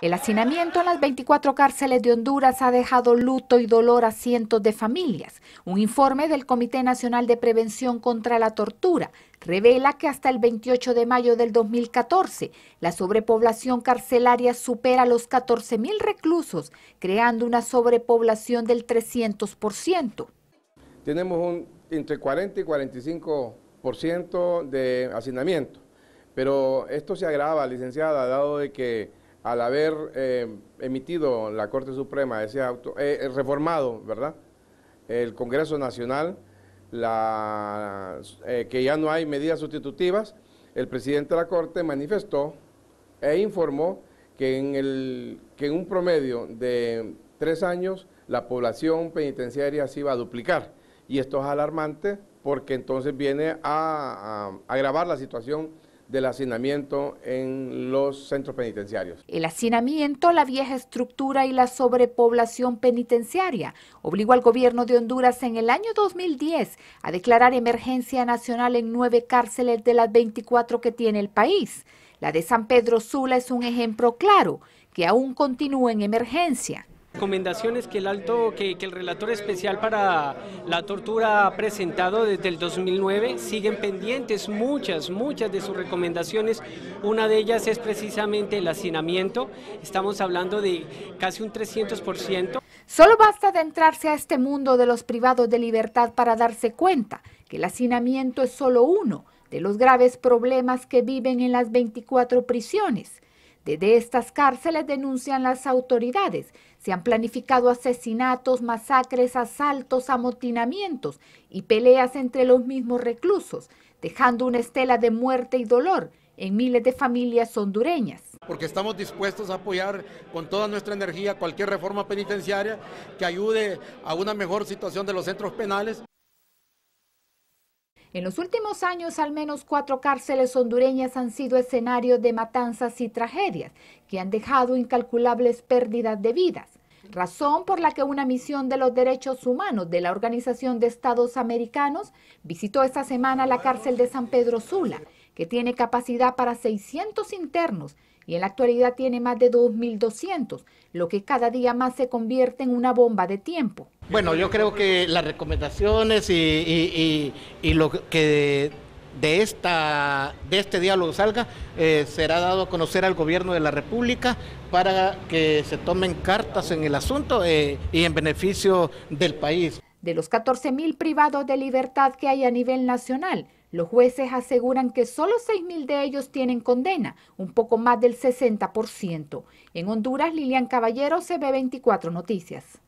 El hacinamiento en las 24 cárceles de Honduras ha dejado luto y dolor a cientos de familias. Un informe del Comité Nacional de Prevención contra la Tortura revela que hasta el 28 de mayo del 2014 la sobrepoblación carcelaria supera los 14.000 reclusos, creando una sobrepoblación del 300%. Tenemos un, entre 40 y 45% de hacinamiento, pero esto se agrava, licenciada, dado de que al haber eh, emitido la Corte Suprema ese auto, eh, eh, reformado, ¿verdad? El Congreso Nacional, que ya no hay medidas sustitutivas, el presidente de la Corte manifestó e informó que en, un promedio de tres años la población penitenciaria se iba a duplicar. Y esto es alarmante porque entonces viene a agravar la situación del hacinamiento en los centros penitenciarios. El hacinamiento, la vieja estructura y la sobrepoblación penitenciaria obligó al gobierno de Honduras en el año 2010 a declarar emergencia nacional en nueve cárceles de las 24 que tiene el país. La de San Pedro Sula es un ejemplo claro que aún continúa en emergencia. Recomendaciones que el alto, que, el relator especial para la tortura ha presentado desde el 2009 siguen pendientes muchas, muchas de sus recomendaciones. Una de ellas es precisamente el hacinamiento. Estamos hablando de casi un 300%. Solo basta adentrarse a este mundo de los privados de libertad para darse cuenta que el hacinamiento es solo uno de los graves problemas que viven en las 24 prisiones desde estas cárceles denuncian las autoridades. Se han planificado asesinatos, masacres, asaltos, amotinamientos y peleas entre los mismos reclusos, dejando una estela de muerte y dolor en miles de familias hondureñas. Porque estamos dispuestos a apoyar con toda nuestra energía cualquier reforma penitenciaria que ayude a una mejor situación de los centros penales. En los últimos años, al menos cuatro cárceles hondureñas han sido escenario de matanzas y tragedias que han dejado incalculables pérdidas de vidas, razón por la que una misión de los derechos humanos de la Organización de Estados Americanos visitó esta semana la cárcel de San Pedro Sula que tiene capacidad para 600 internos y en la actualidad tiene más de 2.200, lo que cada día más se convierte en una bomba de tiempo. Bueno, yo creo que las recomendaciones y, lo que de, esta, de este diálogo salga eh, será dado a conocer al gobierno de la República para que se tomen cartas en el asunto eh, y en beneficio del país. De los 14.000 privados de libertad que hay a nivel nacional, los jueces aseguran que solo 6.000 de ellos tienen condena, un poco más del 60%. En Honduras, Lilian Caballero, CB24 Noticias.